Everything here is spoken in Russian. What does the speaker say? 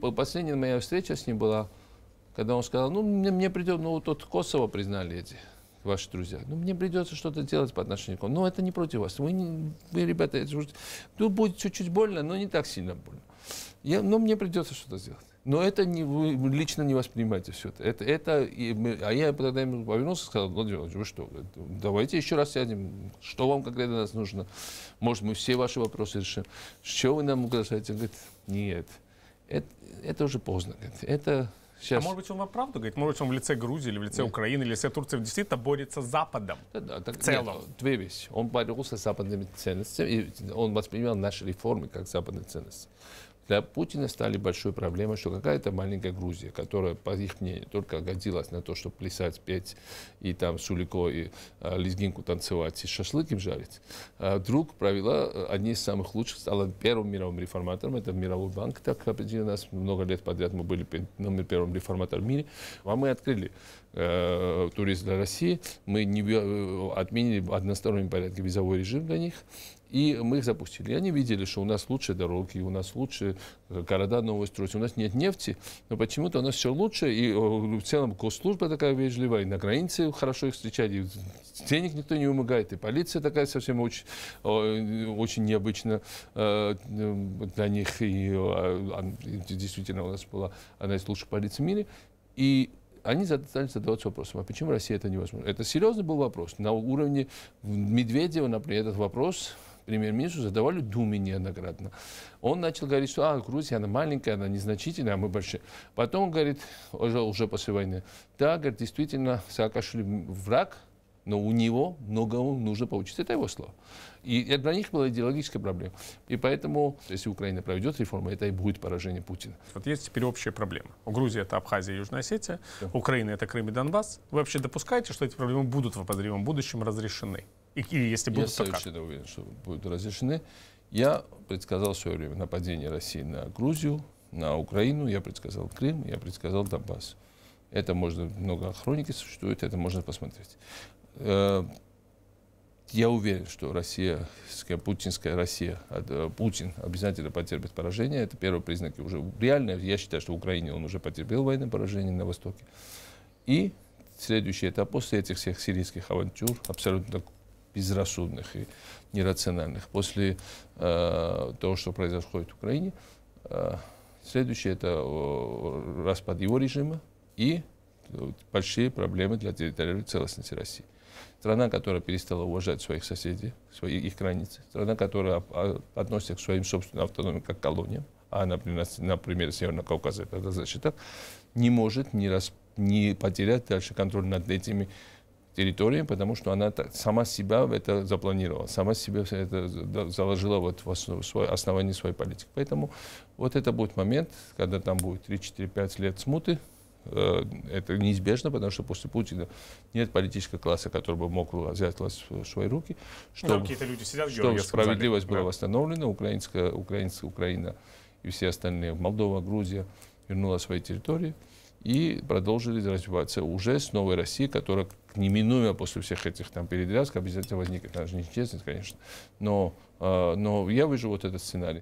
Последняя моя встреча с ним была, когда он сказал, ну, мне, мне придет, ну, вот Косово признали эти ваши друзья. Ну, мне придется что-то делать по отношению к вам. Но это не против вас. Вы, не, вы ребята, это, Тут ну, будет чуть-чуть больно, но не так сильно больно. Я, но ну, мне придется что-то сделать. Но это не, вы лично не воспринимаете все это. это, это и мы, а я тогда ему повернулся и сказал, Владимир Владимирович, вы что, давайте еще раз сядем. Что вам конкретно нас нужно? Может, мы все ваши вопросы решим. Что вы нам угрожаете? Он говорит, нет это, это уже поздно. Это Сейчас. А может быть, он вам правду говорит? Может быть, он в лице Грузии, или в лице нет. Украины, или в лице Турции действительно борется с Западом да, да, так, в целом? Нет, две вещи. Он борется с западными ценностями, и он воспринимал наши реформы как западные ценности для Путина стали большой проблемой, что какая-то маленькая Грузия, которая, по их мнению, только годилась на то, чтобы плясать, петь и там сулико и а, лезгинку танцевать и шашлыки жарить, а, вдруг провела э, одни из самых лучших, стала первым мировым реформатором, это Мировой банк так определил нас, много лет подряд мы были номер первым реформатором в мире, а мы открыли э, туризм для России, мы не, э, отменили в одностороннем порядке визовой режим для них, и мы их запустили. И они видели, что у нас лучшие дороги, у нас лучше Э, города новые строятся, У нас нет нефти, но почему-то у нас все лучше. И э, в целом госслужба такая вежливая, и на границе хорошо их встречать, и денег никто не вымогает, и полиция такая совсем очень, э, очень необычно для них. И, а, а, и действительно у нас была одна из лучших полиций в мире. И они стали задаваться вопросом, а почему Россия это невозможно? Это серьезный был вопрос. На уровне Медведева, например, этот вопрос премьер-министру задавали Думе неоднократно. Он начал говорить, что а, Грузия, она маленькая, она незначительная, а мы большие. Потом он говорит, уже, уже после войны, да, говорит, действительно, Саакашвили враг, но у него многому нужно получить". Это его слово. И это для них была идеологическая проблема. И поэтому, если Украина проведет реформы, это и будет поражение Путина. Вот есть теперь общая проблема. Грузия это Абхазия и Южная Осетия, да. Украина это Крым и Донбасс. Вы вообще допускаете, что эти проблемы будут в обозримом будущем разрешены? И, и если будут, Я то совершенно как? уверен, что будут разрешены. Я предсказал все время нападение России на Грузию, на Украину, я предсказал Крым, я предсказал Донбасс. Это можно, много хроники существует, это можно посмотреть. Э, я уверен, что Россия, путинская Россия, э, Путин обязательно потерпит поражение. Это первые признаки уже реально. Я считаю, что в Украине он уже потерпел военное поражение на Востоке. И следующий этап после этих всех сирийских авантюр, абсолютно безрассудных и нерациональных. После э, того, что происходит в Украине, э, следующее это э, распад его режима и э, большие проблемы для территориальной целостности России. Страна, которая перестала уважать своих соседей, свои, их границы. Страна, которая а, относится к своим собственным автономиям как к колониям. А, например, на Северного Кавказа это значит так. Не может не, рас, не потерять дальше контроль над этими территория, потому что она так, сама себя в это запланировала, сама себя это заложила вот в основ, свой, основание своей политики. Поэтому вот это будет момент, когда там будет 3-4-5 лет смуты, э, это неизбежно, потому что после Путина нет политического класса, который бы мог взять власть в свои руки, чтобы, да, люди сидят в чтобы справедливость зале. была да. восстановлена, украинская, украинская Украина и все остальные, Молдова, Грузия вернула свои территории и продолжили развиваться уже с новой России, которая неминуемо после всех этих там передрязг обязательно возникнет. Она же не исчезнет, конечно. Но, э, но я вижу вот этот сценарий.